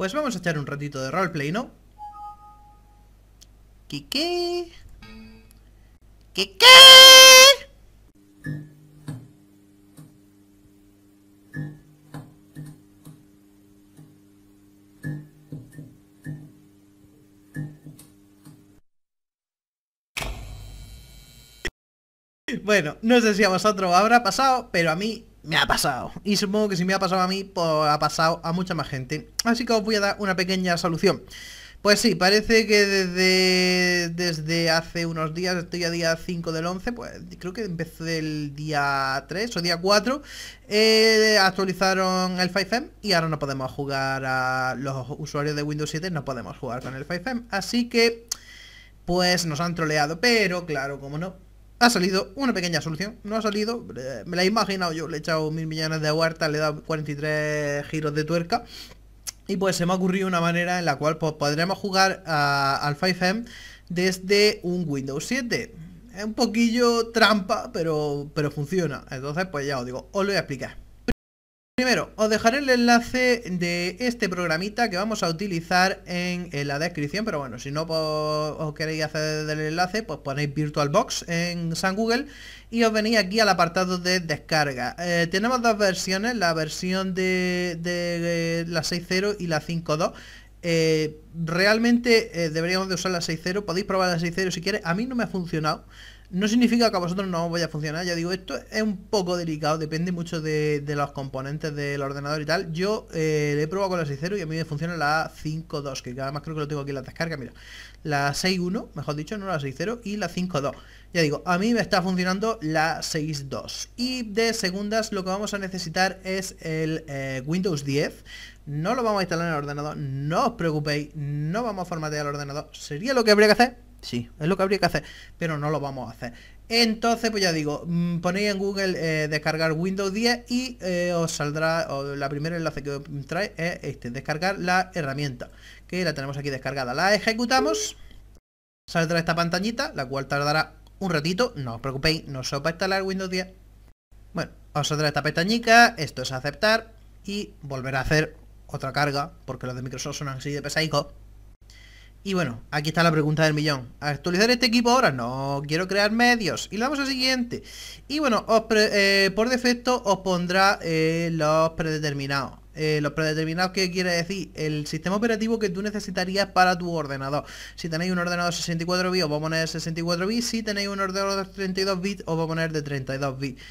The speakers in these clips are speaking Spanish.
Pues vamos a echar un ratito de roleplay, ¿no? ¿Qué qué? qué Bueno, no sé si a vosotros habrá pasado, pero a mí me ha pasado. Y supongo que si me ha pasado a mí, pues ha pasado a mucha más gente. Así que os voy a dar una pequeña solución. Pues sí, parece que desde, desde hace unos días, estoy a día 5 del 11, pues creo que empecé el día 3 o día 4, eh, actualizaron el 5M e y ahora no podemos jugar a los usuarios de Windows 7, no podemos jugar con el 5M. E Así que, pues nos han troleado, pero claro, como no, ha salido una pequeña solución. No ha salido, eh, me la he imaginado yo. Le he echado mil millones de huertas, le he dado 43 giros de tuerca. Y pues se me ha ocurrido una manera en la cual pues, podremos jugar al 5M desde un Windows 7. Es un poquillo trampa, pero, pero funciona. Entonces, pues ya os digo, os lo voy a explicar. Primero, os dejaré el enlace de este programita que vamos a utilizar en, la descripción, pero bueno, si no os queréis hacer el enlace, pues ponéis VirtualBox en San Google y os venís aquí al apartado de descarga. Eh, tenemos dos versiones, la versión de, eh, la 6.0 y la 5.2. Eh, realmente deberíamos de usar la 6.0, podéis probar la 6.0 si queréis, a mí no me ha funcionado. No significa que a vosotros no os vaya a funcionar, ya digo, esto es un poco delicado, depende mucho de, los componentes del ordenador y tal. Yo eh, le he probado con la 6.0 y a mí me funciona la 5.2, que además creo que lo tengo aquí en la descarga, mira. La 6.1, mejor dicho, no la 6.0 y la 5.2. Ya digo, a mí me está funcionando la 6.2. Y de segundas lo que vamos a necesitar es el eh, Windows 10 no lo vamos a instalar en el ordenador, no os preocupéis, no vamos a formatear el ordenador, sería lo que habría que hacer, Sí, es lo que habría que hacer, pero no lo vamos a hacer. Entonces, pues ya digo, mm, ponéis en Google eh, descargar Windows 10 y eh, os saldrá, o la primera enlace que trae es este, descargar la herramienta, que la tenemos aquí descargada. La ejecutamos, saldrá esta pantallita, la cual tardará un ratito, no os preocupéis, no se va a instalar Windows 10. Bueno, os saldrá esta pestañica, esto es aceptar y volver a hacer otra carga, porque los de Microsoft son así de pesadicos. Y bueno, aquí está la pregunta del millón. ¿Actualizar este equipo ahora? No, quiero crear medios. Y le damos al siguiente. Y bueno, eh, por defecto os pondrá eh, los predeterminados. Eh, los predeterminados qué quiere decir el sistema operativo que tú necesitarías para tu ordenador. Si tenéis un ordenador de 64 bits os va a poner 64 bits, si tenéis un ordenador de 32 bits os va a poner de 32 bits.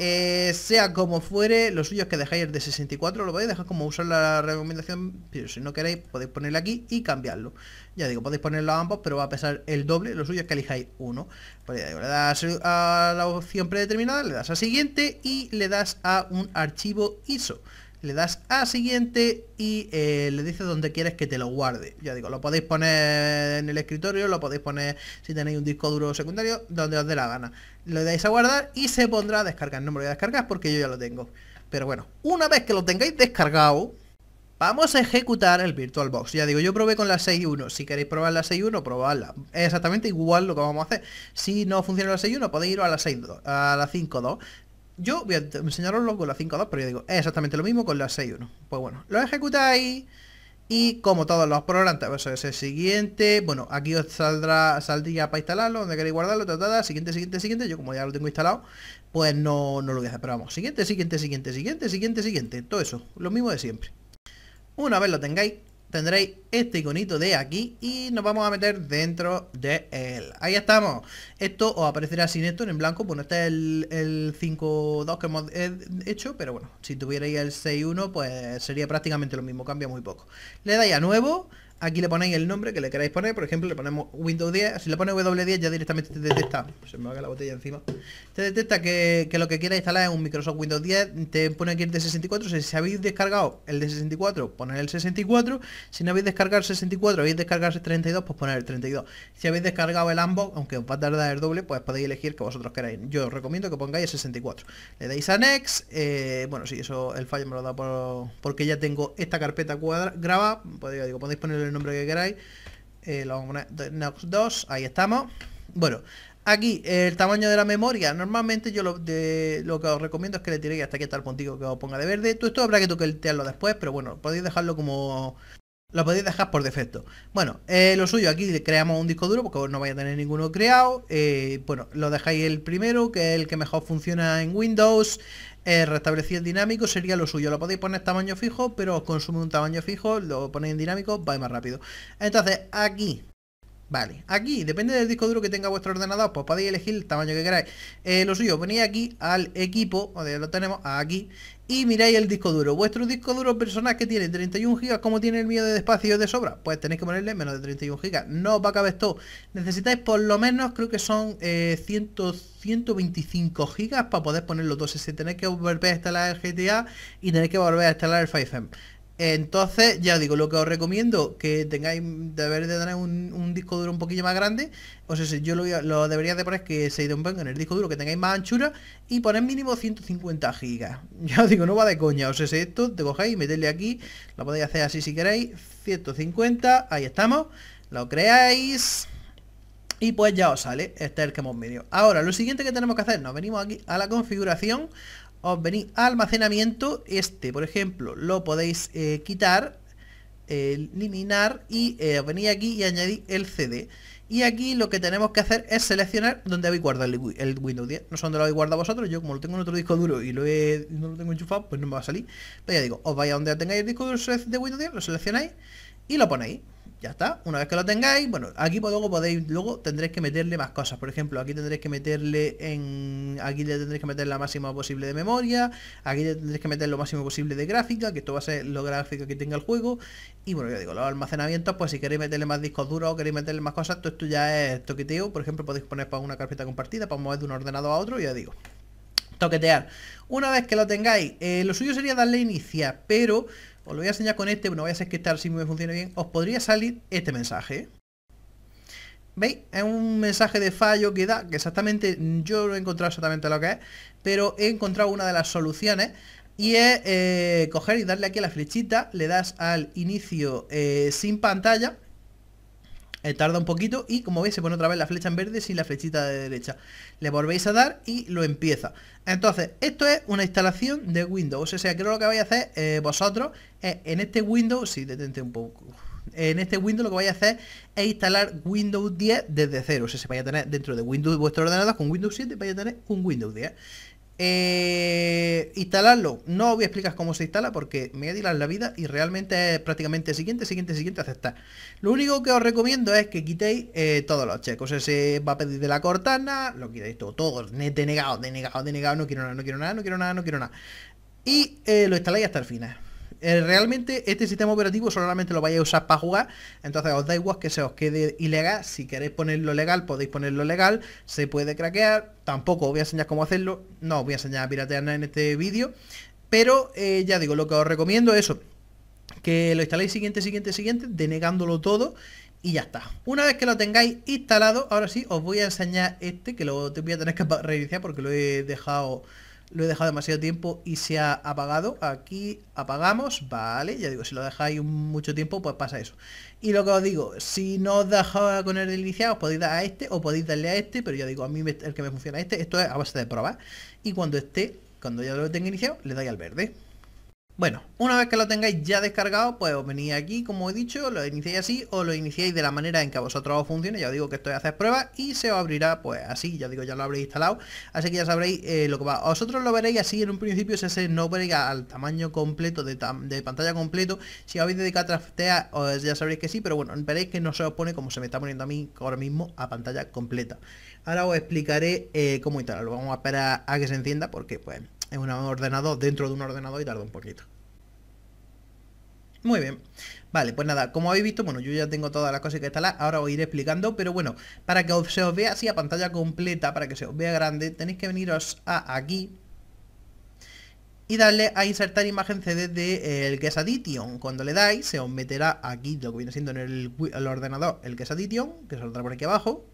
Eh, sea como fuere, lo suyo que dejáis el de 64, lo podéis dejar como usar la recomendación, pero si no queréis podéis ponerle aquí y cambiarlo. Ya digo, podéis ponerlo a ambos, pero va a pesar el doble, lo suyo que elijáis uno. Pues le das a la opción predeterminada, le das a siguiente y le das a un archivo ISO le das a siguiente y eh, le dices dónde quieres que te lo guarde. Ya digo, lo podéis poner en el escritorio, lo podéis poner si tenéis un disco duro secundario, donde os dé la gana. Le dais a guardar y se pondrá a descargar. No me lo voy porque yo ya lo tengo. Pero bueno, una vez que lo tengáis descargado, vamos a ejecutar el VirtualBox. Ya digo, yo probé con la 6.1. Si queréis probar la 6.1, probadla. Es exactamente igual lo que vamos a hacer. Si no funciona la 6.1, podéis ir a la 6.2, a la 5.2. Yo voy a enseñaroslo con la 5.2, pero yo digo, es exactamente lo mismo con la 6.1. Pues bueno, lo ejecutáis y como todos los programas, pues eso es el siguiente. Bueno, aquí os saldrá, saldría para instalarlo, donde queréis guardarlo, tratada, siguiente, siguiente, siguiente. Yo como ya lo tengo instalado, pues no, no lo voy a hacer. Pero vamos, siguiente, siguiente, siguiente, siguiente, siguiente, siguiente. Todo eso, lo mismo de siempre. Una vez lo tengáis, tendréis este iconito de aquí y nos vamos a meter dentro de él. Ahí estamos. Esto os aparecerá sin esto en blanco. Bueno, este es el, el 5.2 que hemos eh, hecho, pero bueno, si tuvierais el 6.1 pues sería prácticamente lo mismo, cambia muy poco. Le dais a nuevo Aquí le ponéis el nombre que le queráis poner, por ejemplo, le ponemos Windows 10. Si le pone W10 ya directamente te detecta, se me va a caer la botella encima, te detecta que, lo que quiera instalar es un Microsoft Windows 10, te pone aquí el de 64, si, habéis descargado el de 64, poner el 64, si no habéis descargado el 64, habéis descargado el 32, pues poner el 32. Si habéis descargado el ambos, aunque os va a tardar el doble, pues podéis elegir que vosotros queráis. Yo os recomiendo que pongáis el 64. Le dais a Next, eh, bueno, si eso el fallo me lo da por, porque ya tengo esta carpeta cuadra, graba, pues digo, podéis poner el nombre que queráis. Eh, 2, ahí estamos. Bueno, aquí el tamaño de la memoria. Normalmente yo lo, de, lo que os recomiendo es que le tiréis hasta aquí hasta el puntico que os ponga de verde. Todo esto habrá que toquetearlo después, pero bueno, podéis dejarlo como... Lo podéis dejar por defecto. Bueno, eh, lo suyo aquí creamos un disco duro porque no vaya a tener ninguno creado. Eh, bueno, lo dejáis el primero, que es el que mejor funciona en Windows eh, dinámico sería lo suyo. Lo podéis poner tamaño fijo, pero os consume un tamaño fijo, lo ponéis en dinámico, va más rápido. Entonces, aquí Vale, aquí, depende del disco duro que tenga vuestro ordenador, pues podéis elegir el tamaño que queráis. Eh, lo suyo, ponéis aquí al equipo, donde lo tenemos, aquí, y miráis el disco duro. Vuestro disco duro personal que tiene 31 GB, como tiene el mío de espacio de sobra? Pues tenéis que ponerle menos de 31 GB, no va a caber esto Necesitáis por lo menos, creo que son 125 eh, GB para poder ponerlo los si tenéis que volver a instalar el GTA y tenéis que volver a instalar el 5 entonces, ya digo, lo que os recomiendo que tengáis, deber de tener un, un, disco duro un poquillo más grande. O pues sea, yo lo, lo debería de poner que se un en el disco duro que tengáis más anchura y poner mínimo 150 gigas. Ya os digo, no va de coña. O sea, si esto te cogéis, meterle aquí, lo podéis hacer así si queréis. 150, ahí estamos. Lo creáis. Y pues ya os sale, este es el que hemos venido. Ahora, lo siguiente que tenemos que hacer, nos venimos aquí a la configuración os oh, venís a almacenamiento, este por ejemplo lo podéis eh, quitar, eh, eliminar y eh, os venís aquí y añadir el CD. Y aquí lo que tenemos que hacer es seleccionar donde habéis guardado el, Windows 10. No sé dónde lo habéis guardado vosotros, yo como lo tengo en otro disco duro y lo no lo tengo enchufado, pues no me va a salir. Pero pues ya digo, os vais a donde tengáis el disco duro de Windows 10, lo seleccionáis y lo ponéis. Ya está, una vez que lo tengáis, bueno, aquí luego podéis, luego tendréis que meterle más cosas. Por ejemplo, aquí tendréis que meterle en. Aquí le tendréis que meter la máxima posible de memoria. Aquí le tendréis que meter lo máximo posible de gráfica, que esto va a ser lo gráfico que tenga el juego. Y bueno, ya digo, los almacenamientos, pues si queréis meterle más discos duros o queréis meterle más cosas, todo esto ya es toqueteo. Por ejemplo, podéis poner para una carpeta compartida, para mover de un ordenador a otro, ya digo toquetear. Una vez que lo tengáis, eh, lo suyo sería darle iniciar, pero os lo voy a enseñar con este, bueno voy a hacer que tal si me funcione bien. Os podría salir este mensaje. ¿Veis? Es un mensaje de fallo que da, que exactamente yo no he encontrado exactamente lo que es, pero he encontrado una de las soluciones y es eh, coger y darle aquí a la flechita, le das al inicio eh, sin pantalla eh, tarda un poquito y como veis se pone otra vez la flecha en verde sin la flechita de derecha. Le volvéis a dar y lo empieza. Entonces, esto es una instalación de Windows, o sea, creo lo que vais a hacer eh, vosotros eh, en este Windows, si detente un poco. En este Windows lo que vais a hacer es instalar Windows 10 desde cero. O se vaya a tener dentro de Windows vuestro ordenador con Windows 7 vaya a tener un Windows 10. Eh, instalarlo, no voy a explicar cómo se instala porque me voy a la vida y realmente es prácticamente siguiente, siguiente, siguiente, aceptar. Lo único que os recomiendo es que quitéis eh, todos los checos. Ese va a pedir de la cortana, lo quitéis todo, todo, denegado, denegado, denegado, no quiero nada, no quiero nada, no quiero nada, no quiero nada. Y eh, lo instaláis hasta el final. Eh, realmente este sistema operativo solamente lo vais a usar para jugar, entonces os da igual que se os quede ilegal, si queréis ponerlo legal podéis ponerlo legal, se puede craquear, tampoco os voy a enseñar cómo hacerlo, no os voy a enseñar a piratear en este vídeo, pero eh, ya digo, lo que os recomiendo es eso, que lo instaléis siguiente, siguiente, siguiente, denegándolo todo y ya está. Una vez que lo tengáis instalado, ahora sí os voy a enseñar este, que lo voy a tener que reiniciar porque lo he dejado lo he dejado demasiado tiempo y se ha apagado. Aquí apagamos, vale, ya digo, si lo dejáis mucho tiempo, pues pasa eso. Y lo que os digo, si no os dejaba con el iniciado, os podéis dar a este o podéis darle a este, pero ya digo, a mí el que me funciona este, esto es a base de pruebas. Y cuando esté, cuando ya lo tenga iniciado, le dais al verde. Bueno, una vez que lo tengáis ya descargado, pues os venís aquí, como he dicho, lo iniciáis así o lo iniciáis de la manera en que a vosotros os funcione, ya os digo que estoy a hacer pruebas y se os abrirá pues así, ya digo, ya lo habréis instalado, así que ya sabréis eh, lo que va. Vosotros lo veréis así en un principio, si ese no veréis al tamaño completo, de, pantalla completo, si habéis dedicado a traftea, os ya sabréis que sí, pero bueno, veréis que no se os pone como se me está poniendo a mí ahora mismo a pantalla completa. Ahora os explicaré eh, cómo instalarlo, vamos a esperar a que se encienda porque pues en un ordenador, dentro de un ordenador y tarda un poquito. Muy bien, vale, pues nada, como habéis visto, bueno, yo ya tengo todas las cosas que instalar, ahora os iré explicando, pero bueno, para que se os vea así a pantalla completa, para que se os vea grande, tenéis que veniros a aquí, y darle a insertar imagen CD del eh, el es Cuando le dais, se os meterá aquí lo que viene siendo en el, ordenador el que Addition, que otro por aquí abajo.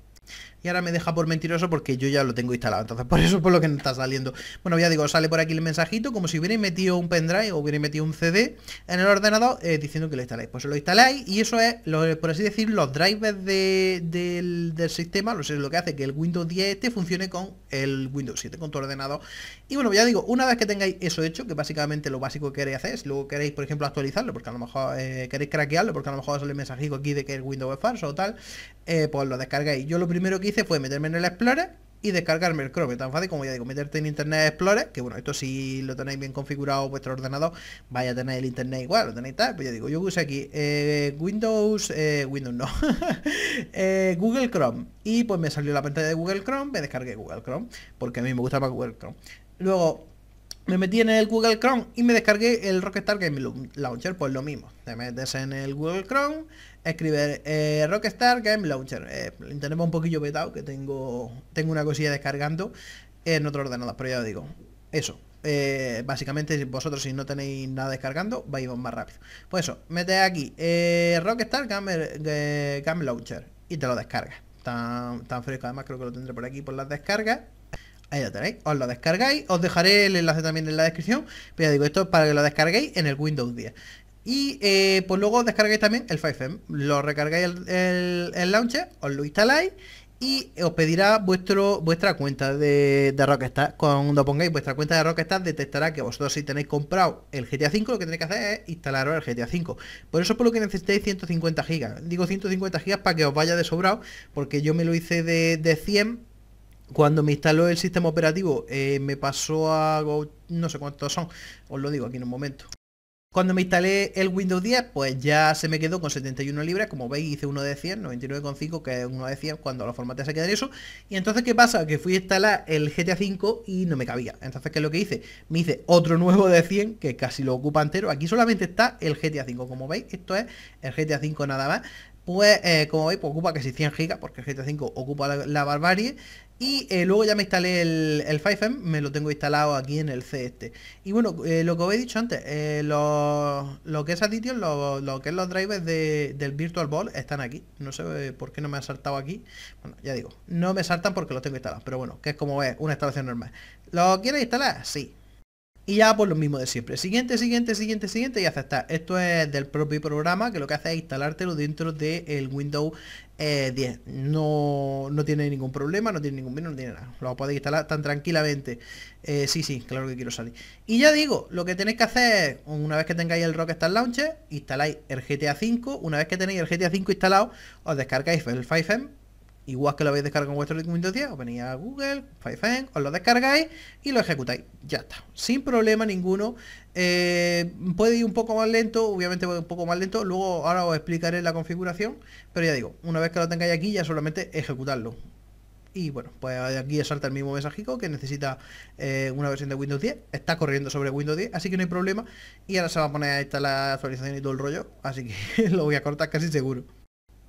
Y ahora me deja por mentiroso porque yo ya lo tengo instalado. Entonces, por eso por lo que no está saliendo. Bueno, ya digo, sale por aquí el mensajito, como si hubiera metido un pendrive o hubiera metido un CD en el ordenador eh, diciendo que lo instaláis. Pues lo instaláis y eso es, por así decir, los drivers del, sistema, lo, sé, lo que hace que el Windows 10 Te este funcione con el Windows 7, con tu ordenador. Y bueno, ya digo, una vez que tengáis eso hecho, que básicamente lo básico que queréis hacer, es luego queréis, por ejemplo, actualizarlo, porque a lo mejor eh, queréis craquearlo, porque a lo mejor sale el mensajito aquí de que el Windows es falso o tal, eh, pues lo descargáis. Yo lo primero que hice fue meterme en el Explorer y descargarme el Chrome. Tan fácil como ya digo, meterte en Internet Explorer, que bueno, esto si lo tenéis bien configurado vuestro ordenador, vaya a tener el Internet igual, lo tenéis tal. Pues ya digo, yo uso aquí eh, Windows, eh, Windows no, eh, Google Chrome. Y pues me salió la pantalla de Google Chrome, me descargué Google Chrome, porque a mí me gusta más Google Chrome. Luego me metí en el Google Chrome y me descargué el rocket Game Launcher, pues lo mismo. Te metes en el Google Chrome, escribir eh, Rockstar Game Launcher. Eh, tenemos un poquillo petado que tengo, tengo una cosilla descargando en otro ordenador, pero ya os digo, eso. Eh, básicamente vosotros si no tenéis nada descargando vais más rápido pues eso Mete aquí Rockstar Game, Game, Launcher y te lo descargas tan, tan fresco además creo que lo tendré por aquí por las descargas Ahí lo tenéis, os lo descargáis, os dejaré el enlace también en la descripción, pero ya digo, esto es para que lo descarguéis en el Windows 10. Y eh, pues luego descargáis también el 5 Lo recargáis el, el, launcher, os lo instaláis y os pedirá vuestro, vuestra cuenta de, de, Rockstar. Cuando pongáis vuestra cuenta de Rockstar detectará que vosotros si tenéis comprado el GTA V, lo que tenéis que hacer es instalaros el GTA V. Por eso por lo que necesitáis 150 gigas. Digo 150 gigas para que os vaya de sobrado, porque yo me lo hice de, de 100 cuando me instaló el sistema operativo eh, me pasó a no sé cuántos son, os lo digo aquí en un momento. Cuando me instalé el Windows 10, pues ya se me quedó con 71 libras. Como veis, hice uno de 100, 99,5, que es uno de 100 cuando los formatos se quedan eso. Y entonces, ¿qué pasa? Que fui a instalar el GTA V y no me cabía. Entonces, ¿qué es lo que hice? Me hice otro nuevo de 100, que casi lo ocupa entero. Aquí solamente está el GTA V. Como veis, esto es el GTA V nada más. Pues eh, como veis, pues, ocupa casi 100 gigas, porque el GTA 5 ocupa la, barbarie. Y eh, luego ya me instalé el, el me lo tengo instalado aquí en el C este. Y bueno, eh, lo que os he dicho antes, lo, que es Addition, lo, lo que es los drivers del Virtual Ball están aquí. No sé por qué no me ha saltado aquí. Bueno, ya digo, no me saltan porque los tengo instalados, pero bueno, que es como es una instalación normal. ¿Lo quieres instalar? Sí. Y ya pues lo mismo de siempre. Siguiente, siguiente, siguiente, siguiente y aceptar. Esto es del propio programa que lo que hace es instalártelo dentro del Windows 10. Eh, no, no tiene ningún problema, no tiene ningún virus, no tiene nada. Lo podéis instalar tan tranquilamente. Eh, sí, sí, claro que quiero salir. Y ya digo, lo que tenéis que hacer, una vez que tengáis el Rockstar Launcher, instaláis el GTA V. Una vez que tenéis el GTA V instalado, os descargáis el 5M Igual que lo habéis descargado en vuestro Windows 10, os venís a Google, FireFan, os lo descargáis y lo ejecutáis. Ya está. Sin problema ninguno. Eh, puede ir un poco más lento, obviamente un poco más lento. Luego ahora os explicaré la configuración. Pero ya digo, una vez que lo tengáis aquí, ya solamente ejecutarlo. Y bueno, pues aquí salta el mismo mensajico que necesita eh, una versión de Windows 10. Está corriendo sobre Windows 10, así que no hay problema. Y ahora se va a poner a instalar la actualización y todo el rollo. Así que lo voy a cortar casi seguro.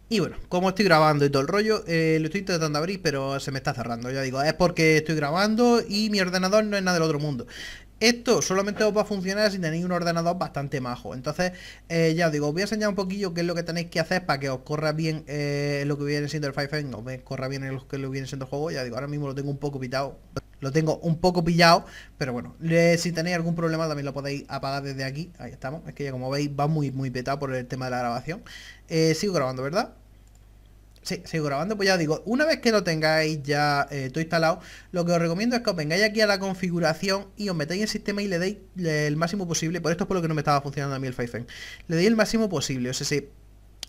Y bueno, como estoy grabando y todo el rollo, eh, lo estoy intentando abrir, pero se me está cerrando. Ya digo, es porque estoy grabando y mi ordenador no es nada del otro mundo. Esto solamente os va a funcionar si tenéis un ordenador bastante majo. Entonces, eh, ya os digo, os voy a enseñar un poquillo qué es lo que tenéis que hacer para que os corra bien eh, lo que viene siendo el Five no me corra bien lo que lo viene siendo el juego. Ya digo, ahora mismo lo tengo un poco pitado. Lo tengo un poco pillado, pero bueno, si tenéis algún problema también lo podéis apagar desde aquí. Ahí estamos. Es que ya como veis va muy, muy petado por el tema de la grabación. Eh, sigo grabando, ¿verdad? Sí, sigo grabando, pues ya digo, una vez que lo tengáis ya eh, todo instalado, lo que os recomiendo es que os vengáis aquí a la configuración y os metáis en sistema y le deis el máximo posible, por esto es por lo que no me estaba funcionando a mí el Python, le deis el máximo posible, o sea, si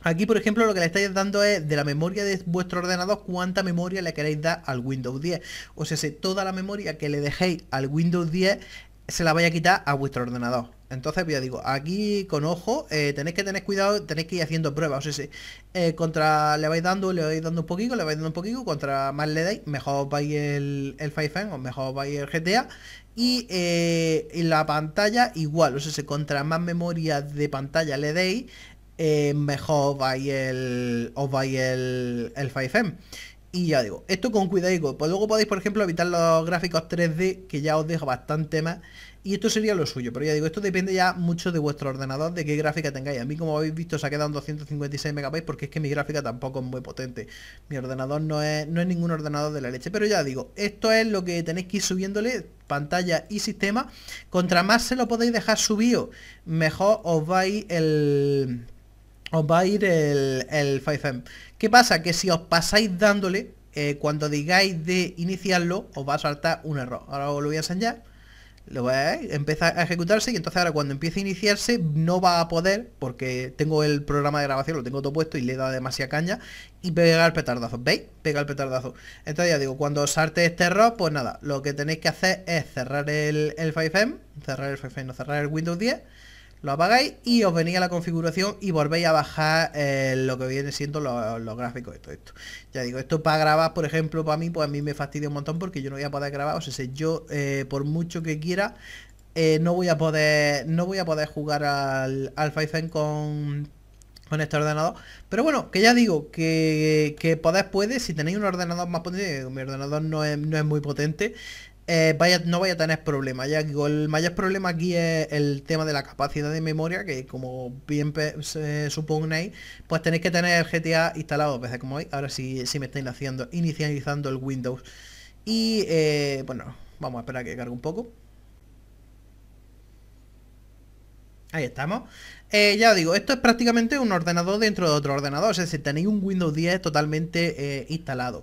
Aquí, por ejemplo, lo que le estáis dando es de la memoria de vuestro ordenador, cuánta memoria le queréis dar al Windows 10. O sea, si toda la memoria que le dejéis al Windows 10 se la vaya a quitar a vuestro ordenador. Entonces, yo pues ya digo, aquí con ojo, eh, tenéis que tener cuidado, tenéis que ir haciendo pruebas. O sea, eh, contra le vais dando, le vais dando un poquito, le vais dando un poquito, contra más le dais, mejor va vais el, el o mejor os vais el GTA. Eh, y la pantalla igual, o sea, si contra más memoria de pantalla le deis, mejor vais el, os vais el, el 5 Y ya digo, esto con cuidado, pues luego podéis, por ejemplo, evitar los gráficos 3D, que ya os dejo bastante más. Y esto sería lo suyo, pero ya digo, esto depende ya mucho de vuestro ordenador, de qué gráfica tengáis. A mí, como habéis visto, se ha quedado en 256 MB porque es que mi gráfica tampoco es muy potente. Mi ordenador no es, no es ningún ordenador de la leche. Pero ya digo, esto es lo que tenéis que ir subiéndole pantalla y sistema. Contra más se lo podéis dejar subido, mejor os va a ir el... Os va a ir el, el 5M. ¿Qué pasa? Que si os pasáis dándole, eh, cuando digáis de iniciarlo, os va a saltar un error. Ahora os lo voy a enseñar empieza a ejecutarse y entonces ahora cuando empiece a iniciarse no va a poder, porque tengo el programa de grabación, lo tengo todo puesto y le da dado demasiada caña, y pega el petardazo, ¿veis? Pega el petardazo. Entonces ya digo, cuando os salte este error, pues nada, lo que tenéis que hacer es cerrar el, el 5M, cerrar el 5M, no cerrar el Windows 10, lo apagáis y os venía a la configuración y volvéis a bajar eh, lo que viene siendo los, gráficos gráficos todo esto. Ya digo, esto para grabar, por ejemplo, para mí, pues a mí me fastidia un montón porque yo no voy a poder grabar. O sea, yo eh, por mucho que quiera, eh, no voy a poder. No voy a poder jugar al, al Five con, con este ordenador. Pero bueno, que ya digo, que, que podéis puede, si tenéis un ordenador más potente, mi ordenador no es, no es muy potente, eh, no vaya a tener problemas. Ya el mayor problema aquí es el tema de la capacidad de memoria, que como bien supone pues tenéis que tener el GTA instalado dos veces, como hoy, Ahora sí, sí me estáis haciendo, inicializando el Windows. Y eh, bueno, vamos a esperar que cargue un poco. Ahí estamos. Eh, ya digo, esto es prácticamente un ordenador dentro de otro ordenador, es decir, tenéis un Windows 10 totalmente instalado.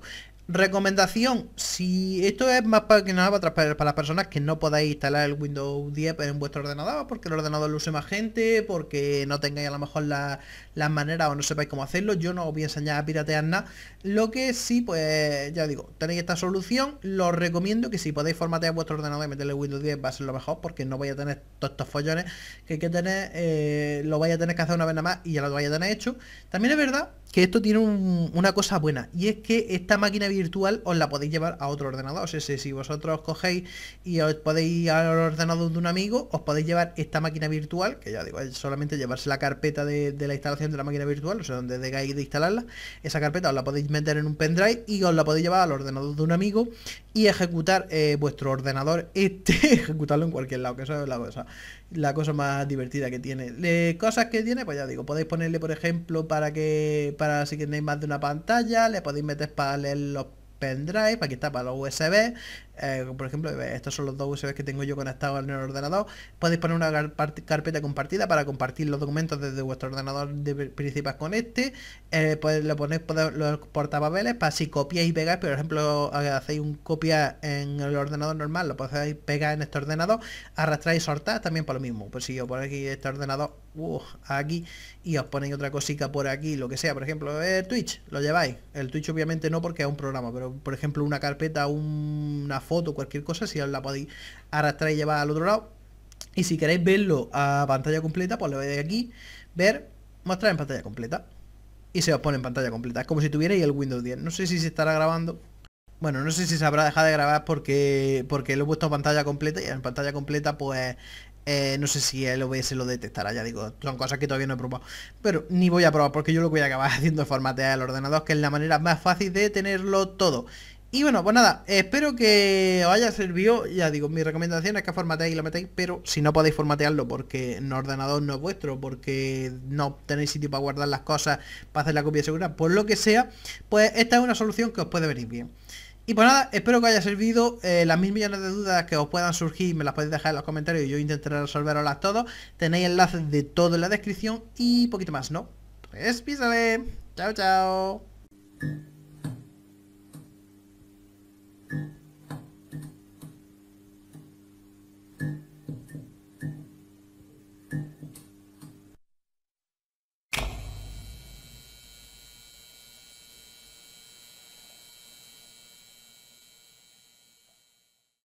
Recomendación, si esto es más para que nada para, las personas que no podáis instalar el Windows 10 en vuestro ordenador, porque el ordenador lo use más gente, porque no tengáis a lo mejor las maneras o no sepáis cómo hacerlo, yo no os voy a enseñar a piratear nada. Lo que sí, pues ya digo, tenéis esta solución, lo recomiendo que si podéis formatear vuestro ordenador y meterle Windows 10 va a ser lo mejor, porque no vais a tener todos estos follones que hay que tener, eh, lo vais a tener que hacer una vez nada más y ya lo vais a tener hecho. También es verdad que esto tiene una cosa buena, y es que esta máquina virtual os la podéis llevar a otro ordenador. O sea, si vosotros cogéis y os podéis ir al ordenador de un amigo, os podéis llevar esta máquina virtual, que ya digo, es solamente llevarse la carpeta de, la instalación de la máquina virtual, o sea, donde tengáis de instalarla, esa carpeta os la podéis meter en un pendrive y os la podéis llevar al ordenador de un amigo y ejecutar eh, vuestro ordenador este, ejecutarlo en cualquier lado, que eso es la cosa la cosa más divertida que tiene. De cosas que tiene, pues ya digo, podéis ponerle, por ejemplo, para que para si tenéis más de una pantalla, le podéis meter para leer los pendrive, que está para los USB, eh, por ejemplo, eh, estos son los dos USBs que tengo yo conectados el ordenador. Podéis poner una carpeta compartida para compartir los documentos desde vuestro ordenador de principal con este. Eh, pues lo ponéis los portapapeles para si copiáis y pegáis, por ejemplo, eh, hacéis un copia en el ordenador normal, lo podéis pegar en este ordenador, arrastráis y soltar también por lo mismo. Pues si yo por aquí este ordenador, aquí, y os ponéis otra cosita por aquí, lo que sea, por ejemplo, el Twitch, lo lleváis. El Twitch obviamente no porque es un programa, pero por ejemplo una carpeta, una foto, cualquier cosa, si la podéis arrastrar y llevar al otro lado. Y si queréis verlo a pantalla completa, pues le vais aquí, ver, mostrar en pantalla completa. Y se os pone en pantalla completa. Es como si tuvierais el Windows 10. No sé si se estará grabando. Bueno, no sé si se habrá dejado de grabar porque, porque lo he puesto en pantalla completa y en pantalla completa pues eh, no sé si el OBS lo detectará, ya digo, son cosas que todavía no he probado. Pero ni voy a probar porque yo lo voy a acabar haciendo formatear el ordenador, que es la manera más fácil de tenerlo todo. Y bueno, pues nada, espero que os haya servido, ya digo, mi recomendación es que formateéis y lo metéis, pero si no podéis formatearlo porque el ordenador no es vuestro, porque no tenéis sitio para guardar las cosas, para hacer la copia segura, por lo que sea, pues esta es una solución que os puede venir bien. Y pues nada, espero que os haya servido eh, las mil millones de dudas que os puedan surgir, me las podéis dejar en los comentarios y yo intentaré resolverlas todas. Tenéis enlaces de todo en la descripción y poquito más, ¿no? Pues Chao, chao. Thank you.